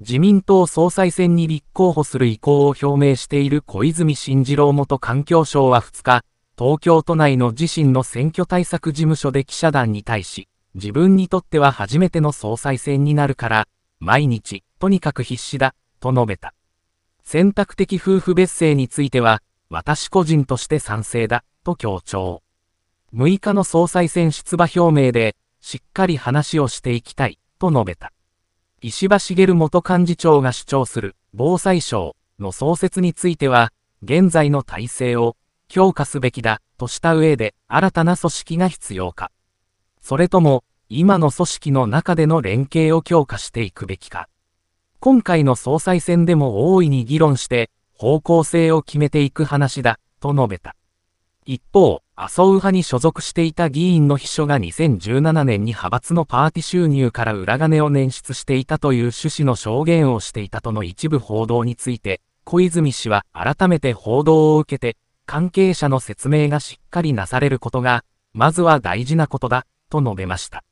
自民党総裁選に立候補する意向を表明している小泉進次郎元環境省は2日、東京都内の自身の選挙対策事務所で記者団に対し、自分にとっては初めての総裁選になるから、毎日、とにかく必死だ、と述べた。選択的夫婦別姓については、私個人として賛成だ、と強調。6日の総裁選出馬表明で、しっかり話をしていきたい、と述べた。石破茂元幹事長が主張する防災省の創設については、現在の体制を強化すべきだとした上で新たな組織が必要か。それとも、今の組織の中での連携を強化していくべきか。今回の総裁選でも大いに議論して、方向性を決めていく話だ、と述べた。一方、麻生派に所属していた議員の秘書が2017年に派閥のパーティ収入から裏金を捻出していたという趣旨の証言をしていたとの一部報道について、小泉氏は改めて報道を受けて、関係者の説明がしっかりなされることが、まずは大事なことだ、と述べました。